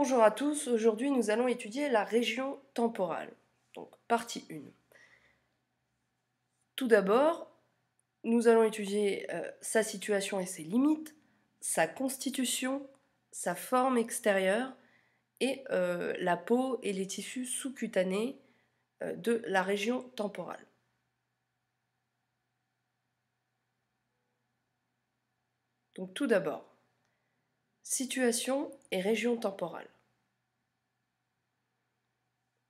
Bonjour à tous, aujourd'hui nous allons étudier la région temporale. Donc partie 1. Tout d'abord, nous allons étudier euh, sa situation et ses limites, sa constitution, sa forme extérieure et euh, la peau et les tissus sous-cutanés euh, de la région temporale. Donc tout d'abord, Situation et région temporale.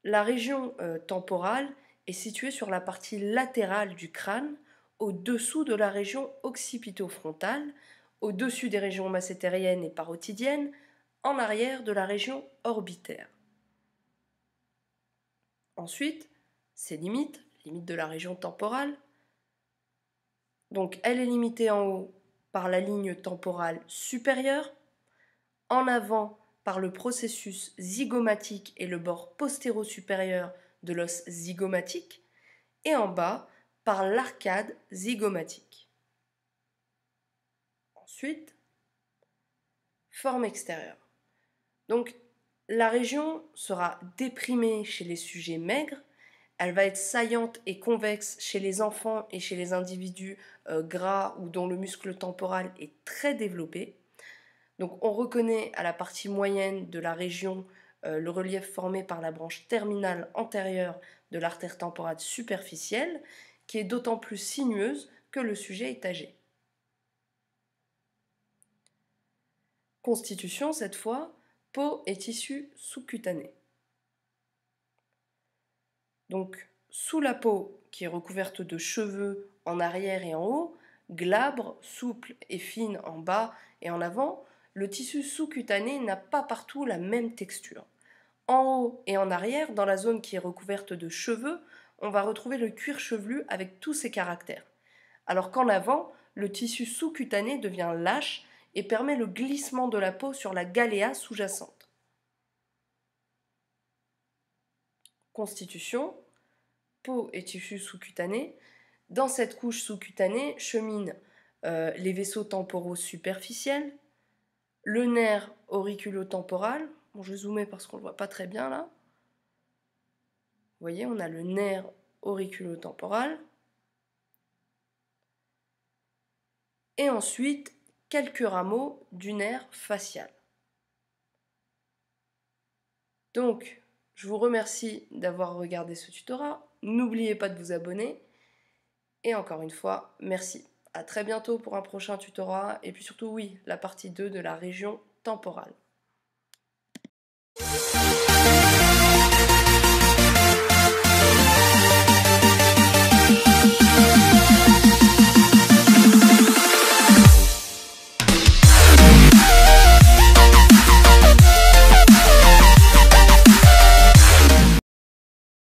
La région euh, temporale est située sur la partie latérale du crâne, au-dessous de la région occipitofrontale, au-dessus des régions macétériennes et parotidiennes, en arrière de la région orbitaire. Ensuite, ses limites, limite de la région temporale. Donc elle est limitée en haut par la ligne temporale supérieure, en avant par le processus zygomatique et le bord postéro-supérieur de l'os zygomatique, et en bas par l'arcade zygomatique. Ensuite, forme extérieure. Donc, la région sera déprimée chez les sujets maigres, elle va être saillante et convexe chez les enfants et chez les individus euh, gras ou dont le muscle temporal est très développé. Donc on reconnaît à la partie moyenne de la région euh, le relief formé par la branche terminale antérieure de l'artère temporale superficielle, qui est d'autant plus sinueuse que le sujet est âgé. Constitution, cette fois, peau et tissu sous-cutané. Donc, sous la peau, qui est recouverte de cheveux en arrière et en haut, glabre, souple et fine en bas et en avant, le tissu sous-cutané n'a pas partout la même texture. En haut et en arrière, dans la zone qui est recouverte de cheveux, on va retrouver le cuir chevelu avec tous ses caractères. Alors qu'en avant, le tissu sous-cutané devient lâche et permet le glissement de la peau sur la galéa sous-jacente. Constitution, peau et tissu sous-cutané. Dans cette couche sous-cutanée cheminent euh, les vaisseaux temporaux superficiels, le nerf auriculotemporal. Bon, je zoomais parce qu'on ne le voit pas très bien là. Vous voyez, on a le nerf auriculotemporal. Et ensuite, quelques rameaux du nerf facial. Donc, je vous remercie d'avoir regardé ce tutorat. N'oubliez pas de vous abonner. Et encore une fois, merci à très bientôt pour un prochain tutorat et puis surtout oui, la partie 2 de la région temporale.